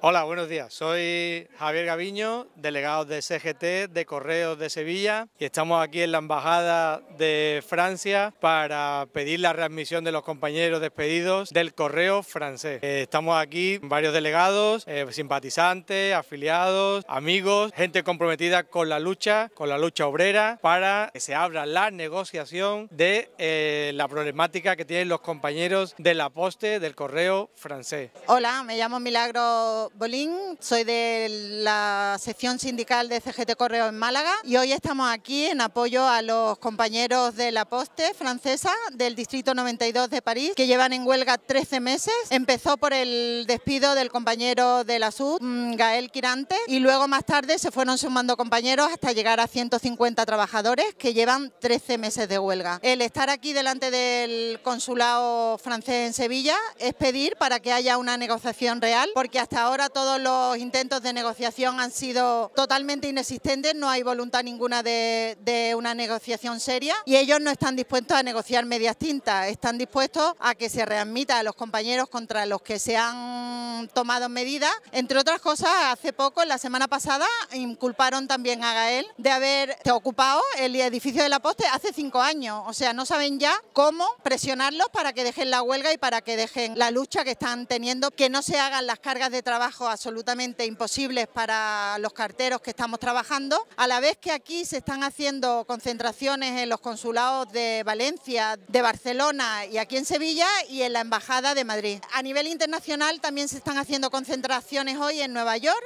Hola, buenos días. Soy Javier Gaviño, delegado de CGT de Correos de Sevilla y estamos aquí en la Embajada de Francia para pedir la readmisión de los compañeros despedidos del correo francés. Eh, estamos aquí varios delegados, eh, simpatizantes, afiliados, amigos, gente comprometida con la lucha, con la lucha obrera, para que se abra la negociación de eh, la problemática que tienen los compañeros de la poste del correo francés. Hola, me llamo Milagro Bolín, soy de la sección sindical de CGT Correo en Málaga y hoy estamos aquí en apoyo a los compañeros de la Poste francesa del Distrito 92 de París, que llevan en huelga 13 meses. Empezó por el despido del compañero de la SUD, mm, Gael Quirante, y luego más tarde se fueron sumando compañeros hasta llegar a 150 trabajadores que llevan 13 meses de huelga. El estar aquí delante del consulado francés en Sevilla es pedir para que haya una negociación real, porque hasta ahora todos los intentos de negociación han sido totalmente inexistentes, no hay voluntad ninguna de, de una negociación seria y ellos no están dispuestos a negociar medias tintas, están dispuestos a que se readmita a los compañeros contra los que se han tomado medidas. Entre otras cosas, hace poco, la semana pasada, inculparon también a Gael de haber ocupado el edificio de la Poste hace cinco años. O sea, no saben ya cómo presionarlos para que dejen la huelga y para que dejen la lucha que están teniendo, que no se hagan las cargas de trabajo absolutamente imposibles para los carteros que estamos trabajando, a la vez que aquí se están haciendo concentraciones en los consulados de Valencia, de Barcelona y aquí en Sevilla y en la Embajada de Madrid. A nivel internacional también se están haciendo concentraciones hoy en Nueva York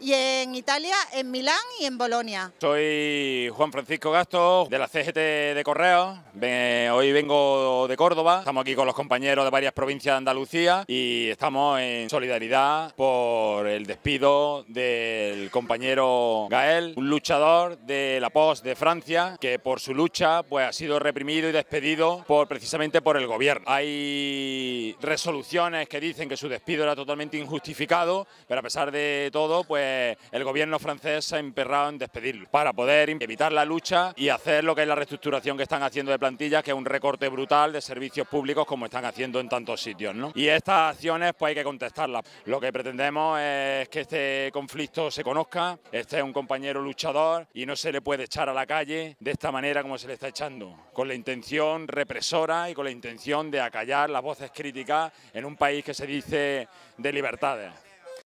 y en Italia, en Milán y en Bolonia. Soy Juan Francisco Gasto, de la CGT de Correos. Eh, hoy vengo de Córdoba. Estamos aquí con los compañeros de varias provincias de Andalucía y estamos en solidaridad por el despido del compañero Gael, un luchador de la POS de Francia, que por su lucha pues, ha sido reprimido y despedido por, precisamente por el gobierno. Hay resoluciones que dicen que su despido era totalmente injustificado, pero a pesar de todo, pues el gobierno francés se ha emperrado en despedirlo para poder evitar la lucha y hacer lo que es la reestructuración que están haciendo de plantillas, que es un recorte brutal de servicios públicos como están haciendo en tantos sitios. Y estas acciones pues hay que contestarlas. Lo que pretendemos es que este conflicto se conozca, este es un compañero luchador y no se le puede echar a la calle de esta manera como se le está echando, con la intención represora y con la intención de acallar las voces críticas en un país que se dice de libertades.